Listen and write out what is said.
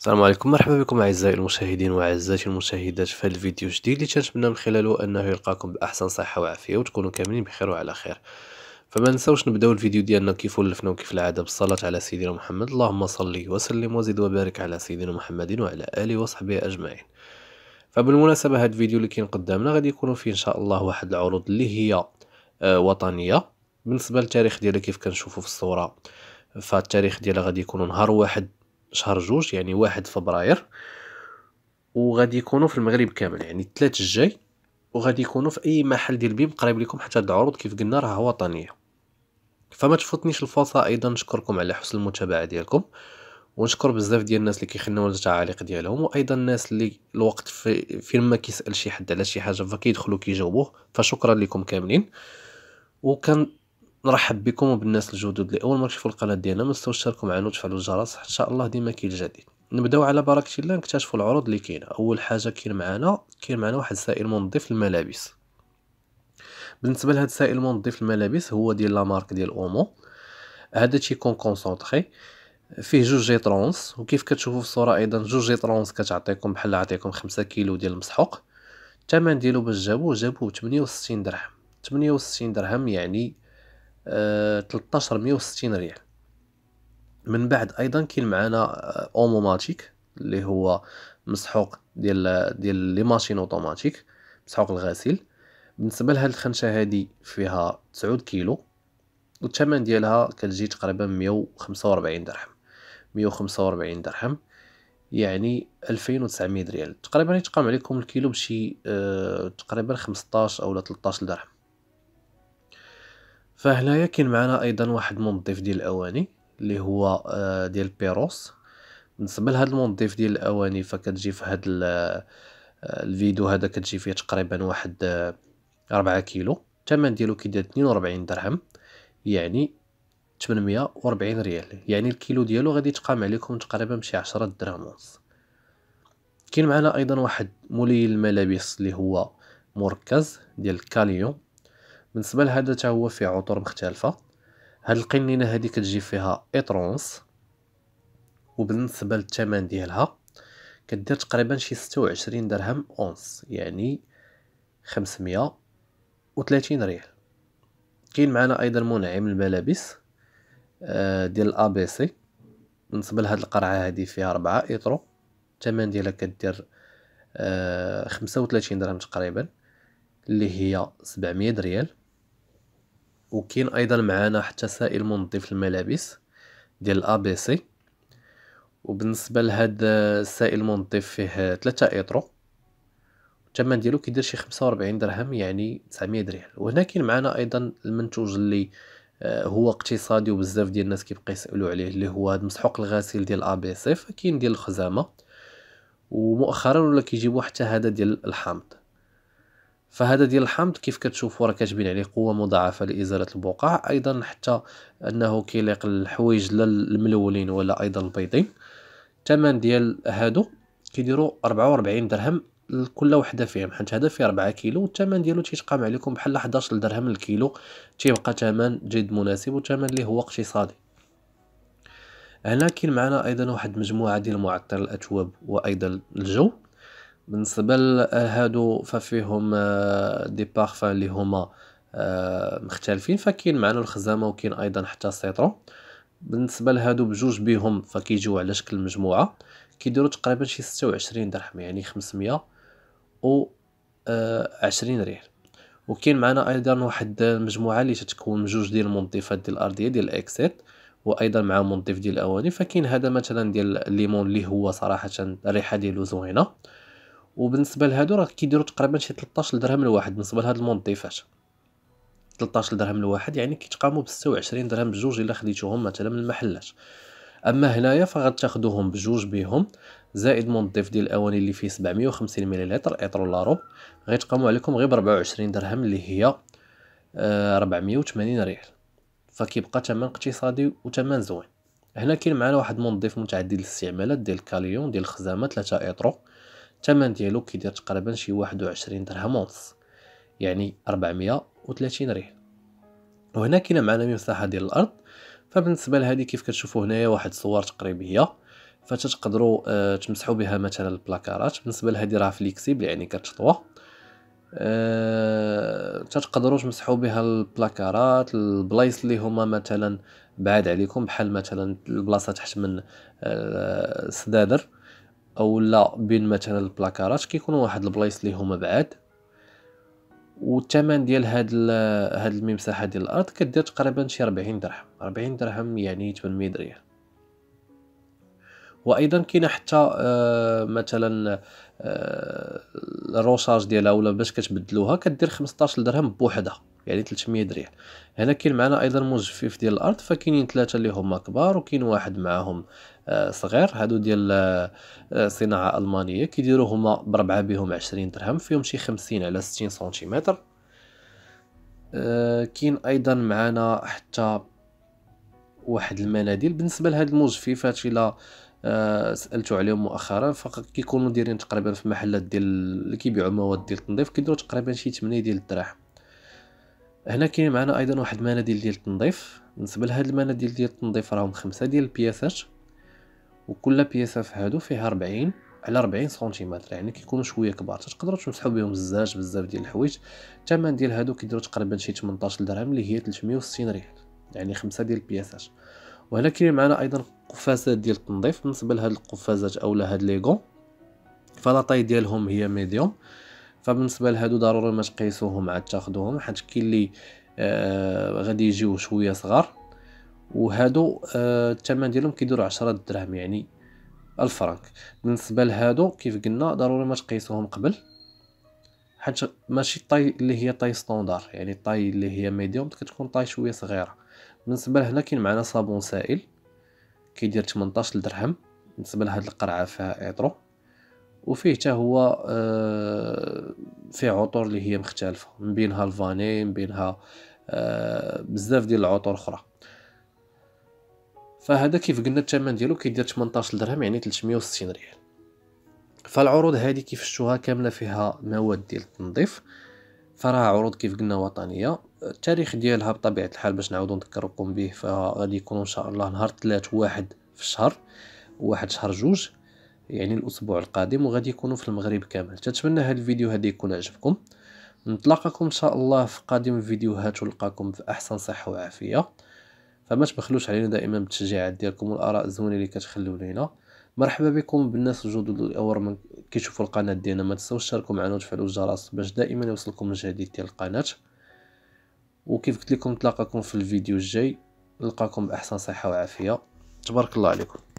السلام عليكم مرحبا بكم اعزائي المشاهدين واعزائي المشاهدات في هذا الفيديو الجديد اللي تنتمنى من خلاله انه يلقاكم باحسن صحه وعافيه وتكونوا كاملين بخير وعلى خير فما نساوش نبداو الفيديو ديالنا كيف ولفنا وكيف العاده بالصلاه على سيدنا محمد اللهم صل وسلم وزد وبارك على سيدنا محمد وعلى اله وصحبه اجمعين فبالمناسبه هذا الفيديو اللي كاين قدامنا غادي يكونوا فيه ان شاء الله واحد العروض اللي هي آه، وطنيه بالنسبه للتاريخ ديالها كيف كنشوفوا في الصوره فالتاريخ ديالها غادي يكون نهار واحد شهر جوج يعني واحد فبراير وغادي يكونوا في المغرب كامل يعني الثلاث الجاي وغادي يكونوا في اي محل ديال بيم قريب لكم حتى هاد العروض كيف قلنا راه وطنيه فما تفوتنيش الفرصه ايضا نشكركم على حسن المتابعه ديالكم ونشكر بزاف ديال الناس اللي كيخليونا التعاليق ديالهم وايضا الناس اللي الوقت في فين ما كيسال شي حد على شي حاجه فكيدخلوا كيجاوبوه فشكرا لكم كاملين وكان نرحب بكم وبالناس الجدد اللي اول مره تشوفوا القناه ديالنا ما تنساوش تشاركوا معنا وتفعلوا الجرس ان شاء الله ديما كاين جديد نبداو على بركه الله نكتشفوا العروض اللي كاينه اول حاجه كاين معنا كاين معنا واحد سائل منظف الملابس بالنسبه لهذا السائل منظف الملابس هو ديال لا مارك ديال اومو هذا تيكون كونسونطري فيه جوج جيطرونس وكيف كتشوفوا في الصوره ايضا جوج جيطرونس كتعطيكم بحال عطيكم 5 كيلو ديال المسحوق الثمن ديالو باش جابوه جابوه 68 درهم 68 درهم يعني 1360 آه، ريال من بعد ايضا كاين معنا اوموماتيك آه، اللي هو مسحوق ديال ديال لي ماشين اوتوماتيك مسحوق الغسيل بالنسبه لهاد الخنشه هادي فيها 9 كيلو والثمن ديالها كتجي تقريبا 145 درهم 145 درهم يعني 2900 ريال تقريبا يتقام عليكم الكيلو بشي آه، تقريبا 15 او 13 درهم فهنايا كاين معنا ايضا واحد المنظف ديال الاواني اللي هو آه، ديال بيروس بالنسبه لهاد المنظف ديال الاواني فكتجي في هذا آه، الفيديو هذا كتجي فيه تقريبا واحد 4 آه، كيلو الثمن ديالو كيدير 42 درهم يعني 840 ريال يعني الكيلو ديالو غادي تقام عليكم تقريبا بشي 10 درهم ونص كاين معنا ايضا واحد مولي الملابس اللي هو مركز ديال كاليون بالنسبه لهذا حتى هو فيه عطور مختلفه هاد القنينه هادي كتجي فيها اطرونس وبالنسبه للثمن ديالها كدير تقريبا شي 26 درهم اونس يعني 530 ريال كاين معنا ايضا منعم الملابس آه، ديال الابي سي بالنسبه لهاد القرعه هادي فيها 4 ايطرو الثمن ديالها كدير آه، خمسة درهم تقريبا اللي هي 700 ريال وكاين ايضا معنا حتى سائل منظف الملابس ديال ا بي سي وبالنسبه لهاد السائل منظف فيه 3 ايترو الثمن ديالو كيدير شي 45 درهم يعني 900 ريال وهنا كاين معنا ايضا المنتوج اللي آه، هو اقتصادي وبزاف ديال الناس كيبقى يسالوا عليه اللي هو هذا المسحوق الغسيل ديال ا بي سي فكاين ديال الخزامه ومؤخرا ولا كيجيبوا حتى هذا ديال الحامض فهذا ديال الحمض كيف كتشوفوا راه كتبين عليه قوه مضاعفه لازاله البقع ايضا حتى انه كيليق الحوايج لا الملولين ولا ايضا البيضين الثمن ديال هادو كيديروا 44 درهم لكل وحده فيهم حيت هذا فيه 4 كيلو والثمن ديالو تيتقام عليكم بحال 11 درهم الكيلو تيبقى ثمن جد مناسب وثمن اللي هو اقتصادي هنا كاين معنا ايضا واحد مجموعه ديال معطر الاتواب وايضا الجو بالنسبه لهادو ففيهم آه، دي بارفان اللي هما آه، مختلفين فكاين معنا الخزامه وكاين ايضا حتى السيترو بالنسبه لهادو بجوج بهم فكيجيو على شكل مجموعه كيديروا تقريبا شي 26 درهم يعني 500 و 20 آه، ريال وكاين معنا ايضا واحد المجموعه اللي تتكون من جوج ديال المنظفات ديال الارضيه ديال الاكسيت وايضا مع منظف ديال الاواني فكاين هذا مثلا ديال الليمون اللي هو صراحه الريحه ديالو زوينه وبالنسبه لهادو راه كيديروا تقريبا شي 13 درهم لواحد بالنسبه لهاد المنظفات 13 درهم لواحد يعني كيتقاموا ب 26 درهم بجوج الا خديتوهم مثلا من المحلات اما هنايا فغتاخذوهم بجوج بهم زائد منظف ديال الاواني اللي فيه 750 مليلتر ايترو ولا غيتقاموا عليكم غير ب 24 درهم اللي هي 480 آه، ريال فكيبقى ثمن اقتصادي وثمن زوين هنا كاين معنا واحد منظف متعدد الاستعمالات ديال كاليون ديال الخزامه 3 اطرو الثمن ديالو كيدير تقريبا شي واحد درهم ونص يعني ربعمية ريال وهنا كاينه معنا مساحه ديال الارض فبالنسبه لهذه كيف كتشوفوا هنايا واحد الصور تقريبيه فتتقدروا آه تمسحوا بها مثلا البلاكارات بالنسبه لهذه راه فليكسيبل يعني كتطوى آه تتقدروا تمسحوا بها البلاكارات البلايص اللي هما مثلا بعاد عليكم بحال مثلا البلاصه تحت من السدادر آه او لا بين مثلا البلاكارات كيكونوا واحد البلايص اللي هما بعاد والثمن ديال هاد هاد الممساحه ديال الارض كدير تقريبا شي 40 درهم 40 درهم يعني 800 ريال وايضا كاين حتى آه مثلا آه الروشارج ديالها ولا باش كتبدلوها كدير 15 درهم بوحدها يعني 300 درهم هنا كاين معنا ايضا مجفف ديال الارض فكاينين ثلاثه اللي هما كبار وكاين واحد معاهم آه، صغير هادو ديال آه، آه، صناعه المانيه كيديروا هما بربعه بهم 20 درهم فيهم شي 50 على 60 سنتيمتر كاين ايضا معنا حتى واحد المناديل بالنسبه لهاد المجففات الى سالتو عليهم مؤخرا فكيكونوا دايرين تقريبا في محلات ديال اللي كيبيعوا مواد ديال التنظيف كيديروا تقريبا شي 8 ديال الدراهم هنا كاين معنا ايضا واحد المناديل ديال التنظيف بالنسبه لهاد المناديل ديال التنظيف راهم خمسة ديال البياسات وكل بياسه في هادو فيها 40 على 40 سنتيمتر يعني كيكونوا شويه كبار تقدروا تمسحوا بهم بزاف بزاف ديال الحوايج الثمن ديال هادو كيديروا تقريبا شي 18 درهم اللي هي 360 ريال يعني خمسة ديال البياسات وهنا كاين معنا ايضا قفازات ديال التنظيف بالنسبه لهاد القفازات اولا هاد ليغون فلاطاي ديالهم هي ميديوم فبالنسبه لهادو ضروري ما تقيسوهم عاد تاخذوهم حيت كاين اللي آه غادي يجيو شويه صغار وهادو آه ديالهم كيدور 10 دراهم يعني الفرنك بالنسبه لهادو كيف قلنا ضروري ما تقيسوهم قبل حيت ماشي الطاي اللي هي طاي ستوندار يعني الطاي اللي هي ميديوم كتكون طاي شويه صغيره بالنسبه لهنا كاين معنا صابون سائل كيدير 18 درهم بالنسبه لهاد القرعه فيها ايطرو وفيه حتى هو آه، فيه عطور اللي هي مختلفه من بينها الفاني من بينها آه، بزاف ديال العطور اخرى فهذا كيف قلنا الثمن ديالو كيدير 18 درهم يعني 360 ريال فالعروض هذه كيف شفتوها كامله فيها مواد ديال التنظيف فراها عروض كيف قلنا وطنيه التاريخ ديالها بطبيعه الحال باش نعاودو نذكركم به فغادي يكون ان شاء الله نهار 3 واحد في الشهر واحد شهر جوج يعني الاسبوع القادم وغادي يكونوا في المغرب كامل تتمنى هذا الفيديو هذا يكون عجبكم نتلاقاكم ان شاء الله في قادم فيديوهات ونلقاكم في احسن صحه وعافيه فما تبخلوش علينا دائما بالتشجيعات ديالكم والاراء الزوينه اللي كتخليو لينا مرحبا بكم بالناس الجدد الاول من كيشوفوا القناه ديالنا ما تنساوش تشاركوا معنا وتفعلوا الجرس باش دائما يوصلكم الجديد ديال القناه وكيف قلت لكم نتلاقاكم في الفيديو الجاي نلقاكم باحسن صحه وعافيه تبارك الله عليكم